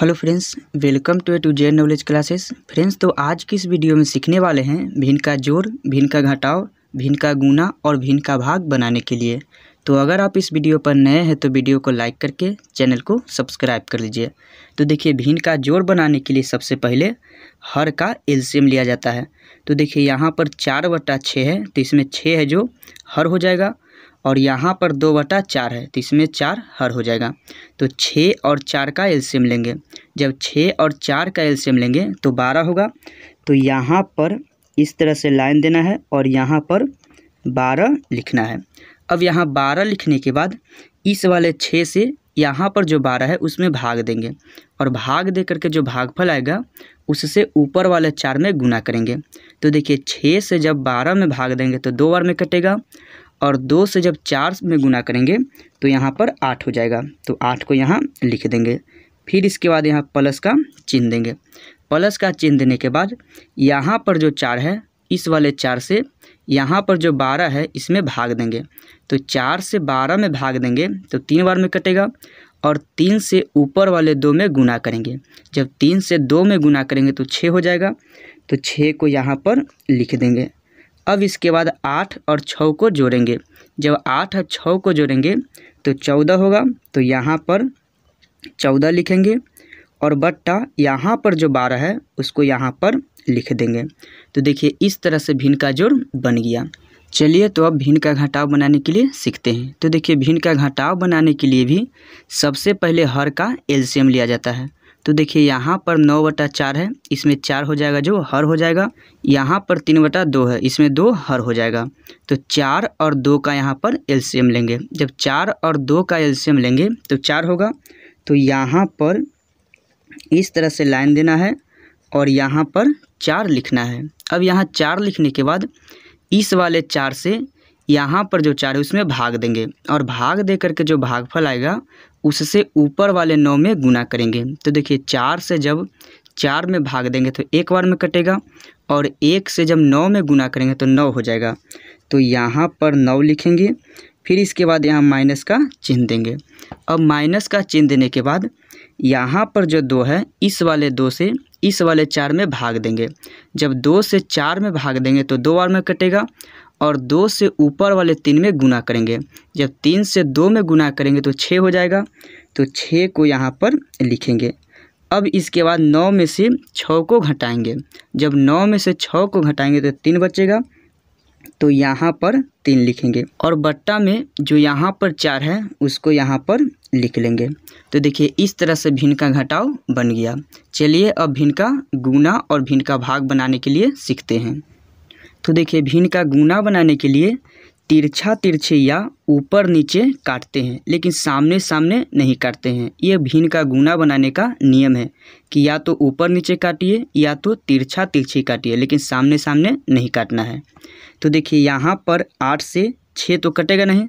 hello friends welcome to A to J knowledge classes friends तो आज की इस वीडियो में सीखने वाले हैं भिन्न का जोड़ भिन्न का घटाव भिन्न का गुना और भिन्न का भाग बनाने के लिए तो अगर आप इस वीडियो पर नए हैं तो वीडियो को लाइक करके चैनल को सब्सक्राइब कर लीजिए तो देखिए भिन्न का जोड़ बनाने के लिए सबसे पहले हर का एल्सियम लिया जाता है तो देखिए यहाँ पर चार बट्टा छः है तो इसमें छः है जो हर हो जाएगा और यहाँ पर दो बटा चार है तो इसमें चार हर हो जाएगा तो छः और चार का एल्शियम लेंगे जब छः और चार का एल्शियम लेंगे तो बारह होगा तो यहाँ पर इस तरह से लाइन देना है और यहाँ पर बारह लिखना है अब यहाँ बारह लिखने के बाद इस वाले छः से यहाँ पर जो बारह है उसमें भाग देंगे और भाग दे करके जो भागफल आएगा उससे ऊपर वाले चार में गुना करेंगे तो देखिए छः से जब बारह में भाग देंगे तो दो बार में कटेगा और दो से जब चार में गुना करेंगे तो यहाँ पर आठ हो जाएगा तो आठ को यहाँ लिख देंगे फिर इसके बाद यहाँ प्लस का चिन्ह देंगे प्लस का चिन्ह देने के बाद यहाँ पर जो चार है इस वाले चार से यहाँ पर जो बारह है इसमें भाग देंगे तो चार से बारह में भाग देंगे तो तीन बार में कटेगा और तीन से ऊपर वाले दो में गुना करेंगे जब तीन से दो में गुना करेंगे तो छः हो जाएगा तो छः को यहाँ पर लिख देंगे अब इसके बाद आठ और छः को जोड़ेंगे जब आठ और छः को जोड़ेंगे तो चौदह होगा तो यहाँ पर चौदह लिखेंगे और बट्टा यहाँ पर जो बारह है उसको यहाँ पर लिख देंगे तो देखिए इस तरह से भिन्न का जोड़ बन गया चलिए तो अब भिन्न का घटाव बनाने के लिए सीखते हैं तो देखिए भिन्न का घटाव बनाने के लिए भी सबसे पहले हर का एल्शियम लिया जाता है तो देखिए यहाँ पर नौ बटा चार है इसमें चार हो जाएगा जो हर हो जाएगा यहाँ पर तीन बटा दो है इसमें दो हर हो जाएगा तो चार और दो का यहाँ पर एल्शियम लेंगे जब चार और दो का एल्शियम लेंगे तो चार होगा तो यहाँ पर इस तरह से लाइन देना है और यहाँ पर चार लिखना है अब यहाँ चार लिखने के बाद इस वाले चार से यहाँ पर जो चार है उसमें भाग देंगे और भाग दे करके जो भागफल आएगा उससे ऊपर वाले नौ में गुना करेंगे तो देखिए चार से जब चार में भाग देंगे तो एक बार में कटेगा और एक से जब नौ में गुना करेंगे तो नौ हो जाएगा तो यहाँ पर नौ लिखेंगे फिर इसके बाद यहाँ माइनस का चिन्ह देंगे अब माइनस का चिन्ह देने के बाद यहाँ पर जो दो है इस वाले दो से इस वाले चार में भाग देंगे जब दो से चार में भाग देंगे तो दो बार में कटेगा और दो से ऊपर वाले तीन में गुना करेंगे जब तीन से दो में गुना करेंगे तो छः हो जाएगा तो छः को यहाँ पर लिखेंगे अब इसके बाद नौ में से छः को घटाएंगे जब नौ में से छः को घटाएंगे तो तीन बचेगा तो यहाँ पर तीन लिखेंगे और बट्टा में जो यहाँ पर चार है उसको यहाँ पर लिख लेंगे तो देखिए इस तरह से भिन्न का घटाव बन गया चलिए अब भिन्न का गुना और भिन्न का भाग बनाने के लिए सीखते हैं तो देखिए भिन्न का गुना बनाने के लिए तिरछा तिरछे या ऊपर नीचे काटते हैं लेकिन सामने सामने नहीं काटते हैं ये भिन्न का गुना बनाने का नियम है कि या तो ऊपर नीचे काटिए या तो तिरछा तिरछे काटिए लेकिन सामने सामने नहीं काटना है तो देखिए यहाँ पर आठ से छः तो कटेगा नहीं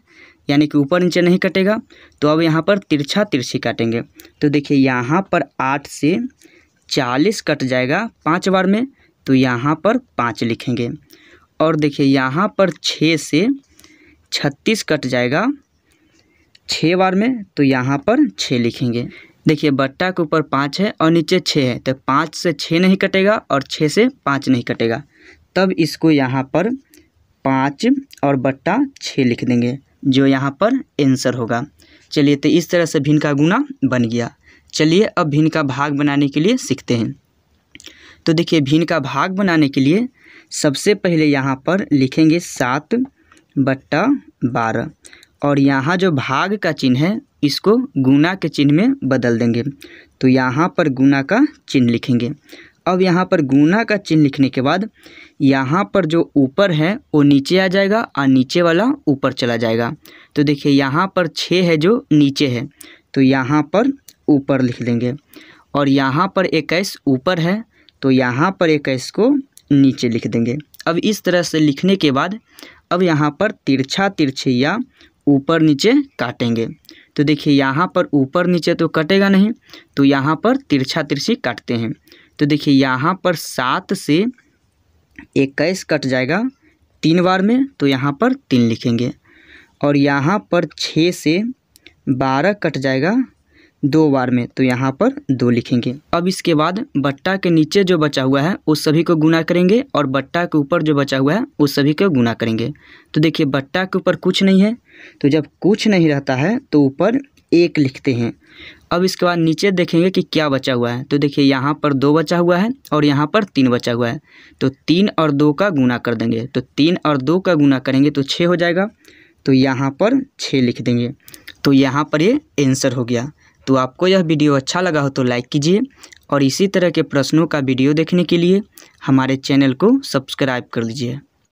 यानी कि ऊपर नीचे नहीं कटेगा तो अब यहाँ पर तिरछा तिरछी काटेंगे तो देखिए यहाँ पर आठ से चालीस कट जाएगा पाँच बार में तो यहाँ पर पाँच लिखेंगे और देखिए यहाँ पर छः से छत्तीस कट जाएगा छः बार में तो यहाँ पर छः लिखेंगे देखिए बट्टा के ऊपर पाँच है और नीचे छः है तो पाँच से छः नहीं कटेगा और छः से पाँच नहीं कटेगा तब इसको यहाँ पर पाँच और बट्टा छः लिख देंगे जो यहाँ पर आंसर होगा चलिए तो इस तरह से भिन्न का गुना बन गया चलिए अब भिन्न का भाग बनाने के लिए सीखते हैं तो देखिए भिन्न का भाग बनाने के लिए सबसे पहले यहाँ पर लिखेंगे सात बट्टा बारह और यहाँ जो भाग का चिन्ह है इसको गुना के चिन्ह में बदल देंगे तो यहाँ पर गुना का चिन्ह लिखेंगे अब यहाँ पर गुना का चिन्ह लिखने के बाद यहाँ पर जो ऊपर है वो नीचे आ जाएगा और नीचे वाला ऊपर चला जाएगा तो देखिए यहाँ पर छः है जो नीचे है तो यहाँ पर ऊपर लिख देंगे और यहाँ पर इक्कीस ऊपर है तो यहाँ पर इक्कीस को नीचे लिख देंगे अब इस तरह से लिखने के बाद अब यहाँ पर तिरछा तिरछे या ऊपर नीचे काटेंगे तो देखिए यहाँ पर ऊपर नीचे तो कटेगा नहीं तो यहाँ पर तिरछा तिरछी काटते हैं तो देखिए यहाँ पर सात से इक्कीस कट जाएगा तीन बार में तो यहाँ पर तीन लिखेंगे और यहाँ पर छः से बारह कट जाएगा दो बार में तो यहाँ पर दो लिखेंगे अब इसके बाद बट्टा के नीचे जो बचा हुआ है उस सभी को गुना करेंगे और बट्टा के ऊपर जो बचा हुआ है उस सभी को गुना करेंगे तो देखिए बट्टा के ऊपर कुछ नहीं है तो जब कुछ नहीं रहता है तो ऊपर एक लिखते हैं अब इसके बाद नीचे देखेंगे कि क्या बचा हुआ है तो देखिए यहाँ पर दो बचा हुआ है और यहाँ पर तीन बचा हुआ है तो तीन और दो का गुना कर देंगे तो तीन और दो का गुना करेंगे तो छः हो जाएगा तो यहाँ पर छः लिख देंगे तो यहाँ पर ये आंसर हो गया तो आपको यह वीडियो अच्छा लगा हो तो लाइक कीजिए और इसी तरह के प्रश्नों का वीडियो देखने के लिए हमारे चैनल को सब्सक्राइब कर लीजिए